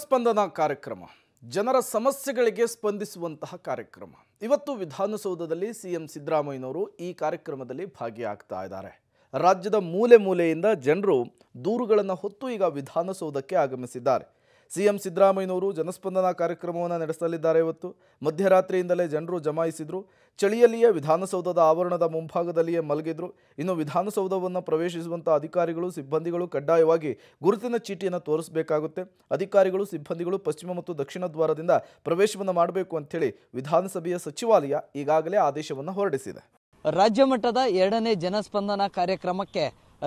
ಸ್ಪಂದನ ಕಾರ್ಯಕ್ರಮ ಜನರ ಸಮಸ್ಯೆಗಳಿಗೆ ಸ್ಪಂದಿಸುವಂತಹ ಕಾರ್ಯಕ್ರಮ ಇವತ್ತು ವಿಧಾನಸೌಧದಲ್ಲಿ ಸಿಎಂ ಸಿದ್ದರಾಮಯ್ಯನವರು ಈ ಕಾರ್ಯಕ್ರಮದಲ್ಲಿ ಭಾಗಿಯಾಗ್ತಾ ಇದ್ದಾರೆ ರಾಜ್ಯದ ಮೂಲೆ ಮೂಲೆಯಿಂದ ಜನರು ದೂರುಗಳನ್ನು ಹೊತ್ತು ಈಗ ವಿಧಾನಸೌಧಕ್ಕೆ ಆಗಮಿಸಿದ್ದಾರೆ ಸಿಎಂ ಸಿದ್ದರಾಮಯ್ಯನವರು ಜನಸ್ಪಂದನ ಕಾರ್ಯಕ್ರಮವನ್ನು ನಡೆಸಲಿದ್ದಾರೆ ಇವತ್ತು ಮಧ್ಯರಾತ್ರಿಯಿಂದಲೇ ಜನರು ಜಮಾಯಿಸಿದರು ಚಳಿಯಲ್ಲಿಯೇ ವಿಧಾನಸೌಧದ ಆವರಣದ ಮುಂಭಾಗದಲ್ಲಿಯೇ ಮಲಗಿದ್ರು ಇನ್ನು ವಿಧಾನಸೌಧವನ್ನು ಪ್ರವೇಶಿಸುವಂಥ ಅಧಿಕಾರಿಗಳು ಸಿಬ್ಬಂದಿಗಳು ಕಡ್ಡಾಯವಾಗಿ ಗುರುತಿನ ಚೀಟಿಯನ್ನು ತೋರಿಸಬೇಕಾಗುತ್ತೆ ಅಧಿಕಾರಿಗಳು ಸಿಬ್ಬಂದಿಗಳು ಪಶ್ಚಿಮ ಮತ್ತು ದಕ್ಷಿಣ ದ್ವಾರದಿಂದ ಪ್ರವೇಶವನ್ನು ಮಾಡಬೇಕು ಅಂಥೇಳಿ ವಿಧಾನಸಭೆಯ ಸಚಿವಾಲಯ ಈಗಾಗಲೇ ಆದೇಶವನ್ನು ಹೊರಡಿಸಿದೆ ರಾಜ್ಯ ಮಟ್ಟದ ಎರಡನೇ ಜನಸ್ಪಂದನ ಕಾರ್ಯಕ್ರಮಕ್ಕೆ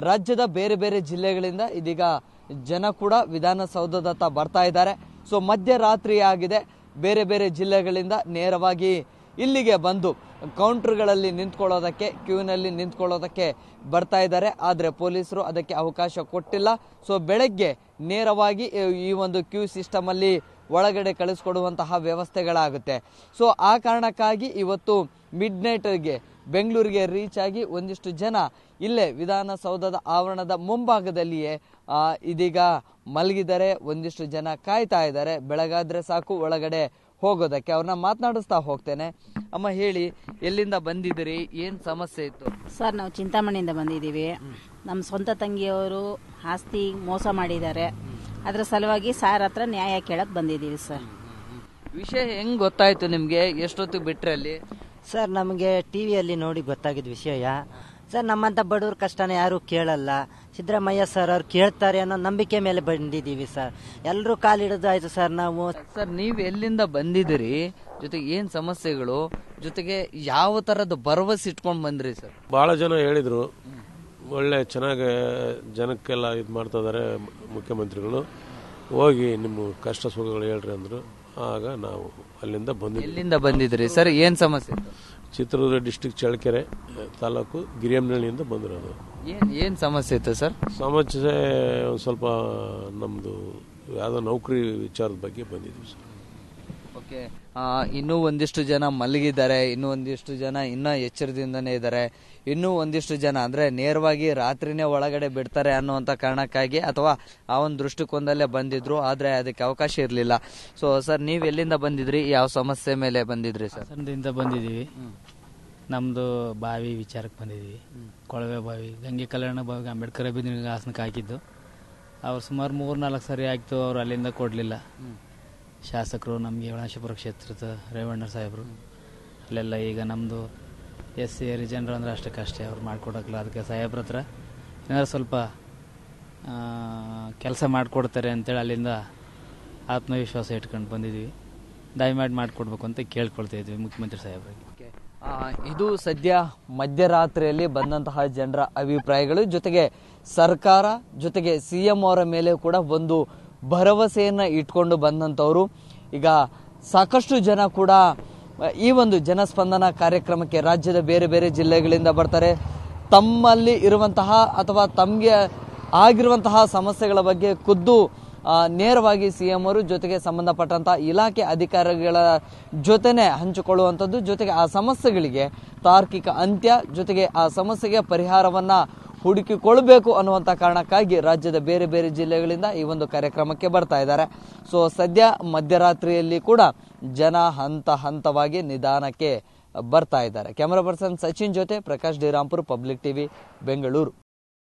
ರಾಜ್ಯದ ಬೇರೆ ಬೇರೆ ಜಿಲ್ಲೆಗಳಿಂದ ಇದೀಗ ಜನ ಕೂಡ ವಿಧಾನಸೌಧದತ್ತ ಬರ್ತಾ ಇದ್ದಾರೆ ಸೊ ಮಧ್ಯರಾತ್ರಿ ಆಗಿದೆ ಬೇರೆ ಬೇರೆ ಜಿಲ್ಲೆಗಳಿಂದ ನೇರವಾಗಿ ಇಲ್ಲಿಗೆ ಬಂದು ಕೌಂಟರ್ಗಳಲ್ಲಿ ನಿಂತ್ಕೊಳ್ಳೋದಕ್ಕೆ ಕ್ಯೂನಲ್ಲಿ ನಿಂತ್ಕೊಳ್ಳೋದಕ್ಕೆ ಬರ್ತಾ ಇದ್ದಾರೆ ಆದರೆ ಪೊಲೀಸರು ಅದಕ್ಕೆ ಅವಕಾಶ ಕೊಟ್ಟಿಲ್ಲ ಸೊ ಬೆಳಗ್ಗೆ ನೇರವಾಗಿ ಈ ಒಂದು ಕ್ಯೂ ಸಿಸ್ಟಮಲ್ಲಿ ಒಳಗಡೆ ಕಳಿಸ್ಕೊಡುವಂತಹ ವ್ಯವಸ್ಥೆಗಳಾಗುತ್ತೆ ಸೊ ಆ ಕಾರಣಕ್ಕಾಗಿ ಇವತ್ತು ಮಿಡ್ ನೈಟ್ಗೆ ಬೆಂಗಳೂರಿಗೆ ರೀಚ್ ಆಗಿ ಒಂದಿಷ್ಟು ಜನ ಇಲ್ಲೇ ವಿಧಾನಸೌಧದ ಆವರಣದ ಮುಂಭಾಗದಲ್ಲಿಯೇ ಇದೀಗ ಮಲಗಿದರೆ ಒಂದಿಷ್ಟು ಜನ ಕಾಯ್ತಾ ಇದ್ದಾರೆ ಬೆಳಗಾದ್ರೆ ಸಾಕು ಒಳಗಡೆ ಹೋಗೋದಕ್ಕೆ ಅವ್ರನ್ನ ಮಾತನಾಡಿಸ್ತಾ ಹೋಗ್ತೇನೆ ಅಮ್ಮ ಹೇಳಿ ಎಲ್ಲಿಂದ ಬಂದಿದ್ರಿ ಏನು ಸಮಸ್ಯೆ ಇತ್ತು ಸರ್ ನಾವು ಚಿಂತಾಮಣಿಯಿಂದ ಬಂದಿದ್ದೀವಿ ನಮ್ಮ ಸ್ವಂತ ತಂಗಿಯವರು ಆಸ್ತಿ ಮೋಸ ಮಾಡಿದ್ದಾರೆ ಅದರ ಸಲುವಾಗಿ ಸಾರ್ ಹತ್ರ ನ್ಯಾಯ ಕೇಳಕ್ಕೆ ಬಂದಿದ್ದೀವಿ ಸರ್ ವಿಷಯ ಹೆಂಗ್ ಗೊತ್ತಾಯಿತು ನಿಮಗೆ ಎಷ್ಟೊತ್ತು ಬಿಟ್ರೆ ಅಲ್ಲಿ ಸರ್ ನಮಗೆ ಟಿವಿಯಲ್ಲಿ ನೋಡಿ ಗೊತ್ತಾಗಿದ್ ವಿಷಯ ಸರ್ ನಮ್ಮಂತ ಬಡವ್ರ ಕಷ್ಟನ ಯಾರು ಕೇಳಲ್ಲ ಸಿದ್ದರಾಮಯ್ಯ ಸರ್ ಅವ್ರು ಕೇಳ್ತಾರೆ ಅನ್ನೋ ನಂಬಿಕೆ ಮೇಲೆ ಬಂದಿದ್ದೀವಿ ಸರ್ ಎಲ್ಲರೂ ಕಾಲಿಡೋದು ಆಯಿತು ಸರ್ ನಾವು ಸರ್ ನೀವು ಎಲ್ಲಿಂದ ಬಂದಿದ್ದೀರಿ ಜೊತೆಗೆ ಏನು ಸಮಸ್ಯೆಗಳು ಜೊತೆಗೆ ಯಾವ ತರದ ಭರವಸೆ ಇಟ್ಕೊಂಡು ಬಂದ್ರಿ ಸರ್ ಬಹಳ ಜನ ಹೇಳಿದ್ರು ಒಳ್ಳೆ ಚೆನ್ನಾಗಿ ಜನಕ್ಕೆಲ್ಲ ಇದು ಮಾಡ್ತಾ ಇದ್ದಾರೆ ಮುಖ್ಯಮಂತ್ರಿಗಳು ಹೋಗಿ ನಿಮ್ಮ ಕಷ್ಟ ಸುಖಗಳು ಹೇಳ್ರಿ ಅಂದರು ಆಗ ನಾವು ಅಲ್ಲಿಂದ ಬಂದಿದ್ವಿ ಎಲ್ಲಿಂದ ಬಂದಿದ್ರಿ ಸರ್ ಏನು ಸಮಸ್ಯೆ ಚಿತ್ರದುರ್ಗ ಡಿಸ್ಟಿಕ್ ಚಳ್ಳಕೆರೆ ತಾಲೂಕು ಗಿರಿಯಮ್ನಹಳ್ಳಿಯಿಂದ ಬಂದಿರೋದು ಏನು ಏನು ಸಮಸ್ಯೆ ಇತ್ತು ಸರ್ ಸಮಸ್ಯೆ ಒಂದು ಸ್ವಲ್ಪ ನಮ್ಮದು ಯಾವುದೋ ನೌಕರಿ ವಿಚಾರದ ಬಗ್ಗೆ ಬಂದಿದ್ವಿ ಸರ್ ಓಕೆ ಇನ್ನೂ ಒಂದಿಷ್ಟು ಜನ ಮಲಗಿದ್ದಾರೆ ಇನ್ನೂ ಒಂದಿಷ್ಟು ಜನ ಇನ್ನೂ ಎಚ್ಚರದಿಂದನೇ ಇದ್ದಾರೆ ಇನ್ನೂ ಒಂದಿಷ್ಟು ಜನ ಅಂದರೆ ನೇರವಾಗಿ ರಾತ್ರಿನೇ ಒಳಗಡೆ ಬಿಡ್ತಾರೆ ಅನ್ನುವಂಥ ಕಾರಣಕ್ಕಾಗಿ ಅಥವಾ ಆ ಒಂದು ದೃಷ್ಟಿಕೋನದಲ್ಲೇ ಬಂದಿದ್ರು ಆದರೆ ಅದಕ್ಕೆ ಅವಕಾಶ ಇರಲಿಲ್ಲ ಸೊ ಸರ್ ನೀವು ಎಲ್ಲಿಂದ ಬಂದಿದ್ರಿ ಯಾವ ಸಮಸ್ಯೆ ಮೇಲೆ ಬಂದಿದ್ರಿ ಸರ್ ಸಂದಿಂದ ಬಂದಿದ್ದೀವಿ ನಮ್ಮದು ಬಾವಿ ವಿಚಾರಕ್ಕೆ ಬಂದಿದ್ದೀವಿ ಕೊಳವೆ ಬಾವಿ ಗಂಗೆ ಕಲ್ಯಾಣ ಬಾವಿ ಅಂಬೇಡ್ಕರ್ ಅಭಿನಂದನೆ ಹಾಸನಕ್ಕೆ ಹಾಕಿದ್ದು ಅವ್ರು ಸುಮಾರು ಮೂರು ನಾಲ್ಕು ಸರಿ ಆಯಿತು ಅವರು ಅಲ್ಲಿಂದ ಕೊಡಲಿಲ್ಲ ಶಾಸಕರು ನಮಗೆ ವಿಣಾಶಪುರ ಕ್ಷೇತ್ರದ ರೇವಣ್ಣ ಸಾಹೇಬರು ಅಲ್ಲೆಲ್ಲ ಈಗ ನಮ್ಮದು ಎಸ್ ಸಿ ರಿಜನರು ಅಂದ್ರೆ ಅಷ್ಟೇ ಅವ್ರು ಮಾಡಿಕೊಡೋಕ್ಲ ಅದಕ್ಕೆ ಸಾಹೇಬ್ರ ಹತ್ರ ಏನಾದ್ರು ಸ್ವಲ್ಪ ಕೆಲಸ ಮಾಡಿಕೊಡ್ತಾರೆ ಅಂತೇಳಿ ಅಲ್ಲಿಂದ ಆತ್ಮವಿಶ್ವಾಸ ಇಟ್ಕೊಂಡು ಬಂದಿದ್ವಿ ದಯಮಾಡಿ ಮಾಡಿಕೊಡ್ಬೇಕು ಅಂತ ಕೇಳ್ಕೊಳ್ತಾ ಇದ್ವಿ ಮುಖ್ಯಮಂತ್ರಿ ಸಾಹೇಬ್ರಿಗೆ ಇದು ಸದ್ಯ ಮಧ್ಯರಾತ್ರಿಯಲ್ಲಿ ಬಂದಂತಹ ಜನರ ಅಭಿಪ್ರಾಯಗಳು ಜೊತೆಗೆ ಸರ್ಕಾರ ಜೊತೆಗೆ ಸಿ ಎಂ ಅವರ ಮೇಲೆ ಕೂಡ ಒಂದು ಭರವಸೆಯನ್ನು ಇಟ್ಕೊಂಡು ಬಂದಂಥವರು ಈಗ ಸಾಕಷ್ಟು ಜನ ಕೂಡ ಈ ಒಂದು ಜನಸ್ಪಂದನ ಕಾರ್ಯಕ್ರಮಕ್ಕೆ ರಾಜ್ಯದ ಬೇರೆ ಬೇರೆ ಜಿಲ್ಲೆಗಳಿಂದ ಬರ್ತಾರೆ ತಮ್ಮಲ್ಲಿ ಇರುವಂತಹ ಅಥವಾ ತಮಗೆ ಆಗಿರುವಂತಹ ಸಮಸ್ಯೆಗಳ ಬಗ್ಗೆ ಖುದ್ದು ನೇರವಾಗಿ ಸಿ ಎಂ ಅವರು ಜೊತೆಗೆ ಸಂಬಂಧಪಟ್ಟಂತಹ ಇಲಾಖೆ ಅಧಿಕಾರಿಗಳ ಜೊತೆನೆ ಹಂಚಿಕೊಳ್ಳುವಂಥದ್ದು ಜೊತೆಗೆ ಆ ಸಮಸ್ಯೆಗಳಿಗೆ ತಾರ್ಕಿಕ ಅಂತ್ಯ ಜೊತೆಗೆ ಆ ಸಮಸ್ಯೆಗೆ ಪರಿಹಾರವನ್ನು ಹುಡುಕಿಕೊಳ್ಳಬೇಕು ಅನ್ನುವಂಥ ಕಾರಣಕ್ಕಾಗಿ ರಾಜ್ಯದ ಬೇರೆ ಬೇರೆ ಜಿಲ್ಲೆಗಳಿಂದ ಈ ಒಂದು ಕಾರ್ಯಕ್ರಮಕ್ಕೆ ಬರ್ತಾ ಇದ್ದಾರೆ ಸೊ ಸದ್ಯ ಮಧ್ಯರಾತ್ರಿಯಲ್ಲಿ ಕೂಡ ಜನ ಹಂತ ಹಂತವಾಗಿ ನಿಧಾನಕ್ಕೆ ಬರ್ತಾ ಇದ್ದಾರೆ ಕ್ಯಾಮರಾ ಪರ್ಸನ್ ಸಚಿನ್ ಜೊತೆ ಪ್ರಕಾಶ್ ಡಿರಾಂಪುರ್ ಪಬ್ಲಿಕ್ ಟಿವಿ ಬೆಂಗಳೂರು